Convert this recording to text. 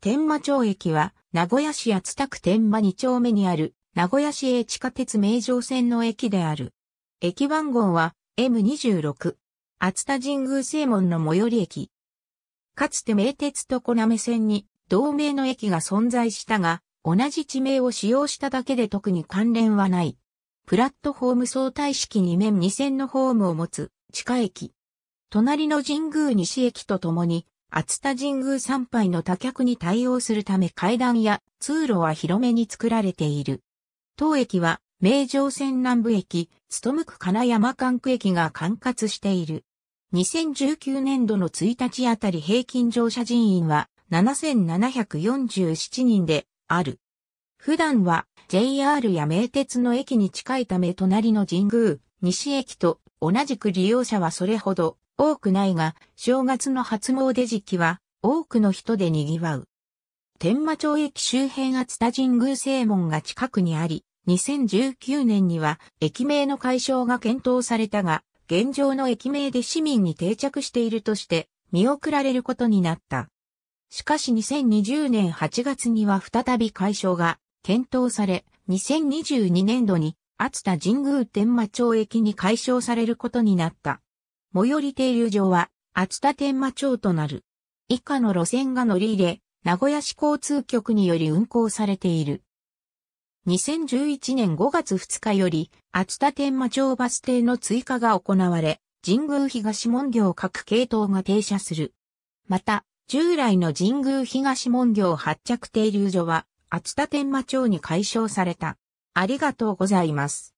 天馬町駅は、名古屋市厚田区天馬2丁目にある、名古屋市営地下鉄名城線の駅である。駅番号は M26。厚田神宮正門の最寄り駅。かつて名鉄と小滑線に同名の駅が存在したが、同じ地名を使用しただけで特に関連はない。プラットフォーム相対式2面2線のホームを持つ地下駅。隣の神宮西駅とともに厚田神宮参拝の多客に対応するため階段や通路は広めに作られている。当駅は名城線南部駅、む区金山管区駅が管轄している。2019年度の1日あたり平均乗車人員は7747人である。普段は JR や名鉄の駅に近いため隣の神宮、西駅と同じく利用者はそれほど多くないが、正月の初詣時期は多くの人で賑わう。天馬町駅周辺厚田神宮正門が近くにあり、2019年には駅名の解消が検討されたが、現状の駅名で市民に定着しているとして見送られることになった。しかし2020年8月には再び解消が検討され、2022年度に厚田神宮天馬町駅に解消されることになった。最寄り停留場は、厚田天満町となる。以下の路線が乗り入れ、名古屋市交通局により運行されている。2011年5月2日より、厚田天満町バス停の追加が行われ、神宮東門行各系統が停車する。また、従来の神宮東門行発着停留所は、厚田天満町に解消された。ありがとうございます。